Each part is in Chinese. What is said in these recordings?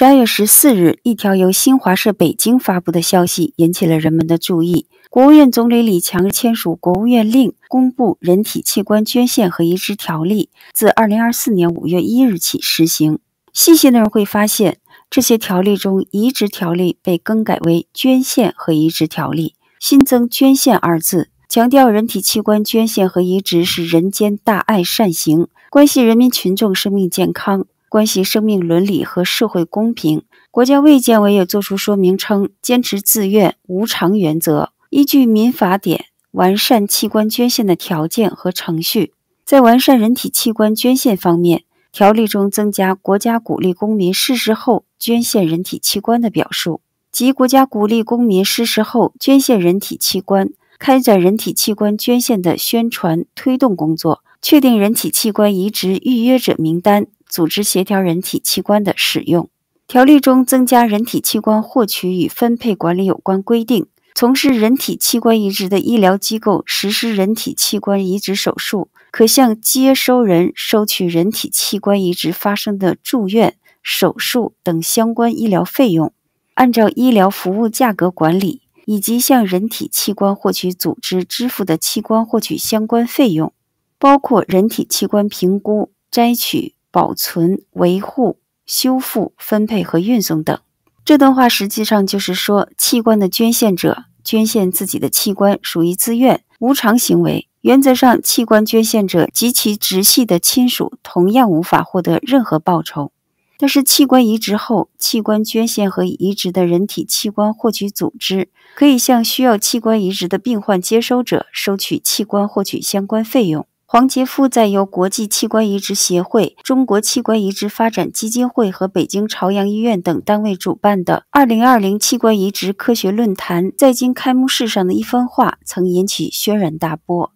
十二月十四日，一条由新华社北京发布的消息引起了人们的注意。国务院总理李强签署国务院令，公布《人体器官捐献和移植条例》，自二零二四年五月一日起实行。细心的人会发现，这些条例中，《移植条例》被更改为《捐献和移植条例》，新增“捐献”二字，强调人体器官捐献和移植是人间大爱善行，关系人民群众生命健康。关系生命伦理和社会公平。国家卫健委也作出说明称，坚持自愿无偿原则，依据民法典完善器官捐献的条件和程序。在完善人体器官捐献方面，条例中增加“国家鼓励公民逝世后捐献人体器官”的表述，及“国家鼓励公民逝世后捐献人体器官”，开展人体器官捐献的宣传推动工作，确定人体器官移植预约者名单。组织协调人体器官的使用。条例中增加人体器官获取与分配管理有关规定。从事人体器官移植的医疗机构实施人体器官移植手术，可向接收人收取人体器官移植发生的住院、手术等相关医疗费用，按照医疗服务价格管理，以及向人体器官获取组织支付的器官获取相关费用，包括人体器官评估、摘取。保存、维护、修复、分配和运送等。这段话实际上就是说，器官的捐献者捐献自己的器官属于自愿无偿行为。原则上，器官捐献者及其直系的亲属同样无法获得任何报酬。但是，器官移植后，器官捐献和移植的人体器官获取组织可以向需要器官移植的病患接收者收取器官获取相关费用。黄杰夫在由国际器官移植协会、中国器官移植发展基金会和北京朝阳医院等单位主办的“二零二零器官移植科学论坛”在京开幕式上的一番话，曾引起轩然大波。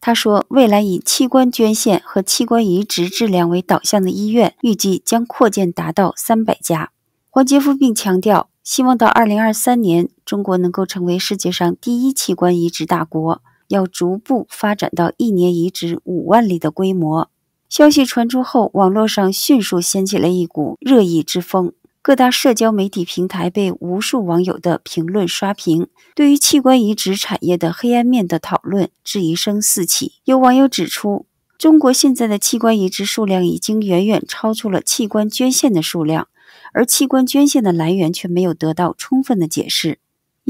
他说：“未来以器官捐献和器官移植质量为导向的医院，预计将扩建达到三百家。”黄杰夫并强调，希望到二零二三年，中国能够成为世界上第一器官移植大国。要逐步发展到一年移植五万例的规模。消息传出后，网络上迅速掀起了一股热议之风，各大社交媒体平台被无数网友的评论刷屏。对于器官移植产业的黑暗面的讨论，质疑声四起。有网友指出，中国现在的器官移植数量已经远远超出了器官捐献的数量，而器官捐献的来源却没有得到充分的解释。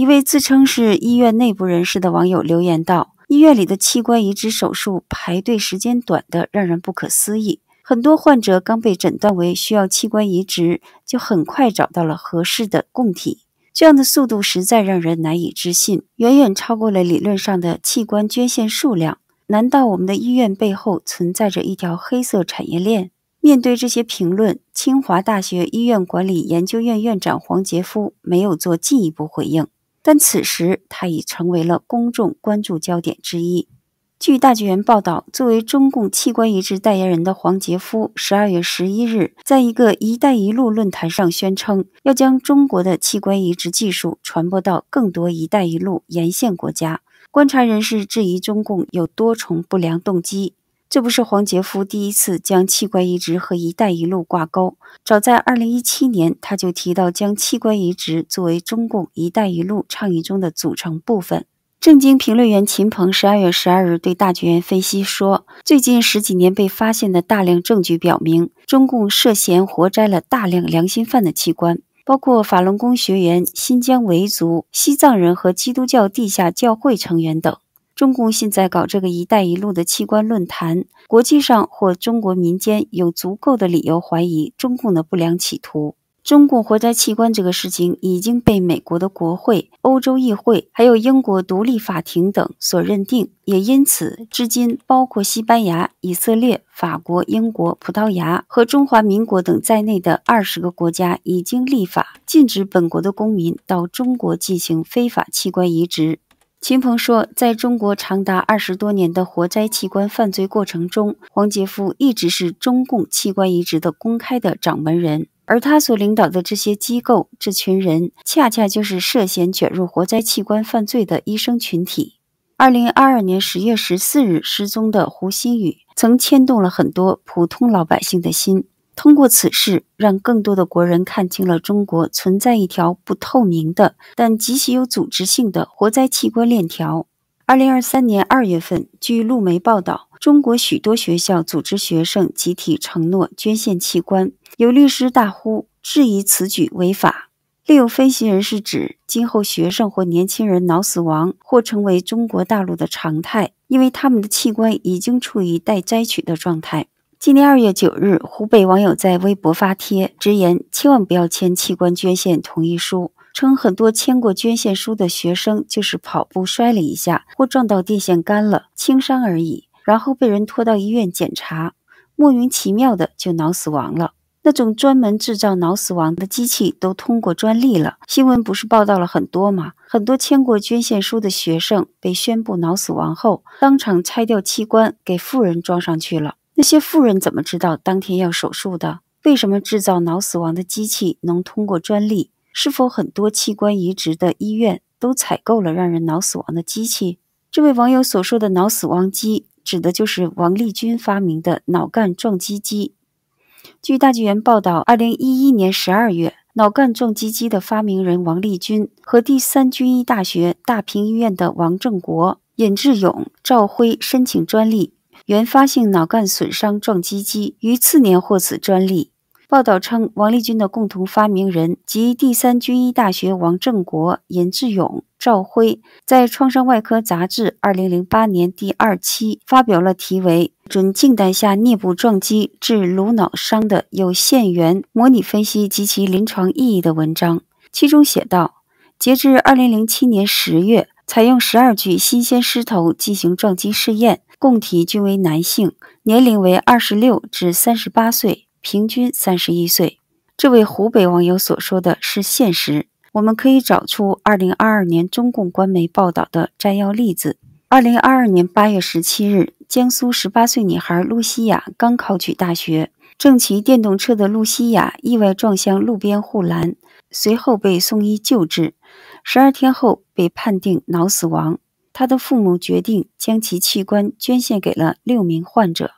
一位自称是医院内部人士的网友留言道：“医院里的器官移植手术排队时间短的让人不可思议，很多患者刚被诊断为需要器官移植，就很快找到了合适的供体。这样的速度实在让人难以置信，远远超过了理论上的器官捐献数量。难道我们的医院背后存在着一条黑色产业链？”面对这些评论，清华大学医院管理研究院院长黄杰夫没有做进一步回应。但此时，他已成为了公众关注焦点之一。据《大纪元》报道，作为中共器官移植代言人的黄杰夫，十二月十一日在一个“一带一路”论坛上宣称，要将中国的器官移植技术传播到更多“一带一路”沿线国家。观察人士质疑，中共有多重不良动机。这不是黄杰夫第一次将器官移植和“一带一路”挂钩。早在2017年，他就提到将器官移植作为中共“一带一路”倡议中的组成部分。正经评论员秦鹏十二月十二日对大剧院分析说：“最近十几年被发现的大量证据表明，中共涉嫌活摘了大量良心犯的器官，包括法轮功学员、新疆维族、西藏人和基督教地下教会成员等。”中共现在搞这个“一带一路”的器官论坛，国际上或中国民间有足够的理由怀疑中共的不良企图。中共活摘器官这个事情已经被美国的国会、欧洲议会、还有英国独立法庭等所认定，也因此，至今包括西班牙、以色列、法国、英国、葡萄牙和中华民国等在内的二十个国家已经立法禁止本国的公民到中国进行非法器官移植。秦鹏说，在中国长达二十多年的活摘器官犯罪过程中，黄杰夫一直是中共器官移植的公开的掌门人，而他所领导的这些机构、这群人，恰恰就是涉嫌卷入活摘器官犯罪的医生群体。二零二二年十月十四日失踪的胡鑫宇，曾牵动了很多普通老百姓的心。通过此事，让更多的国人看清了中国存在一条不透明的但极其有组织性的活摘器官链条。二零二三年二月份，据路媒报道，中国许多学校组织学生集体承诺捐献器官，有律师大呼质疑此举违法。另有分析人士指，今后学生或年轻人脑死亡或成为中国大陆的常态，因为他们的器官已经处于待摘取的状态。今年二月九日，湖北网友在微博发帖直言：“千万不要签器官捐献同意书。”称很多签过捐献书的学生，就是跑步摔了一下，或撞到电线杆了，轻伤而已，然后被人拖到医院检查，莫名其妙的就脑死亡了。那种专门制造脑死亡的机器都通过专利了。新闻不是报道了很多吗？很多签过捐献书的学生被宣布脑死亡后，当场拆掉器官给富人装上去了。那些富人怎么知道当天要手术的？为什么制造脑死亡的机器能通过专利？是否很多器官移植的医院都采购了让人脑死亡的机器？这位网友所说的“脑死亡机”指的就是王立军发明的脑干撞击机。据大纪元报道，二零一一年十二月，脑干撞击机的发明人王立军和第三军医大学大坪医院的王正国、尹志勇、赵辉申请专利。原发性脑干损伤撞击机于次年获此专利。报道称，王立军的共同发明人及第三军医大学王正国、严志勇、赵辉在《创伤外科杂志》二零零八年第二期发表了题为《准静态下颞部撞击致颅脑伤的有限元模拟分析及其临床意义》的文章，其中写道：“截至二零零七年十月，采用十二具新鲜尸头进行撞击试验。”供体均为男性，年龄为二十六至三十八岁，平均三十一岁。这位湖北网友所说的是现实，我们可以找出二零二二年中共官媒报道的摘要例子。二零二二年八月十七日，江苏十八岁女孩露西亚刚考取大学，正骑电动车的露西亚意外撞向路边护栏，随后被送医救治，十二天后被判定脑死亡。他的父母决定将其器官捐献给了六名患者。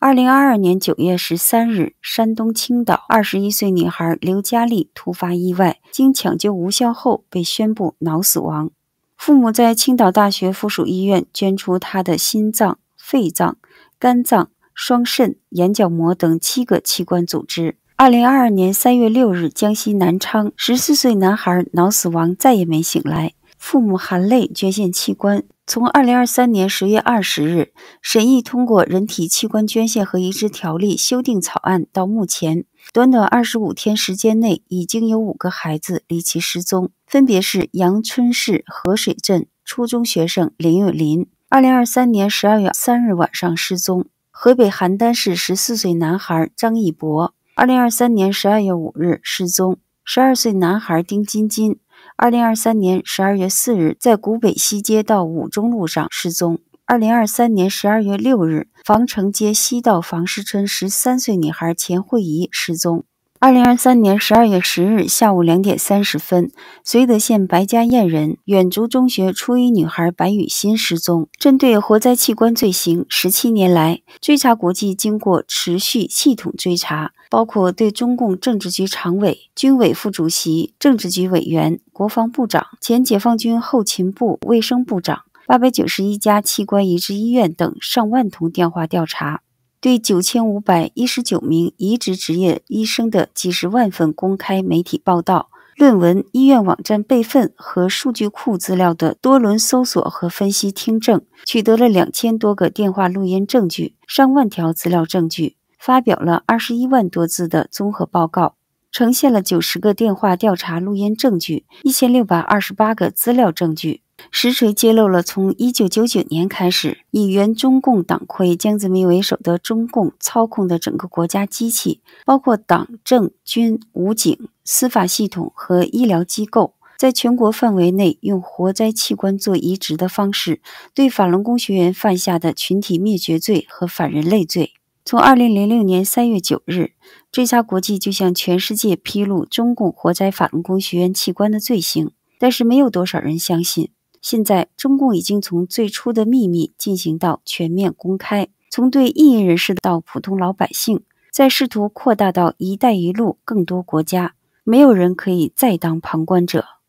二零二二年九月十三日，山东青岛二十一岁女孩刘佳丽突发意外，经抢救无效后被宣布脑死亡。父母在青岛大学附属医院捐出他的心脏、肺脏、肝脏、双肾、眼角膜等七个器官组织。二零二二年三月六日，江西南昌十四岁男孩脑死亡，再也没醒来。父母含泪捐献器官。从二零二三年十月二十日审议通过《人体器官捐献和移植条例》修订草案到目前，短短二十五天时间内，已经有五个孩子离奇失踪，分别是阳春市河水镇初中学生林玉林，二零二三年十二月三日晚上失踪；河北邯郸市十四岁男孩张一博，二零二三年十二月五日失踪；十二岁男孩丁金金。二零二三年十二月四日，在古北西街道五中路上失踪。二零二三年十二月六日，房城街西道房石村十三岁女孩钱慧怡失踪。二零二三年十二月十日下午两点三十分，绥德县白家堰人、远足中学初一女孩白雨欣失踪。针对活灾器官罪行，十七年来追查国际，经过持续系统追查，包括对中共政治局常委、军委副主席、政治局委员、国防部长、前解放军后勤部卫生部长、八百九十一家器官移植医院等上万通电话调查。对九千五百一十九名移植职业医生的几十万份公开媒体报道、论文、医院网站备份和数据库资料的多轮搜索和分析听证，取得了两千多个电话录音证据、上万条资料证据，发表了二十一万多字的综合报告，呈现了九十个电话调查录音证据、一千六百二十八个资料证据。实锤揭露了从一九九九年开始，以原中共党魁江泽民为首的中共操控的整个国家机器，包括党政军、武警、司法系统和医疗机构，在全国范围内用活摘器官做移植的方式，对法轮功学员犯下的群体灭绝罪和反人类罪。从二零零六年三月九日，追杀国际就向全世界披露中共活摘法轮功学员器官的罪行，但是没有多少人相信。现在，中共已经从最初的秘密进行到全面公开，从对异因人士到普通老百姓，在试图扩大到“一带一路”更多国家，没有人可以再当旁观者。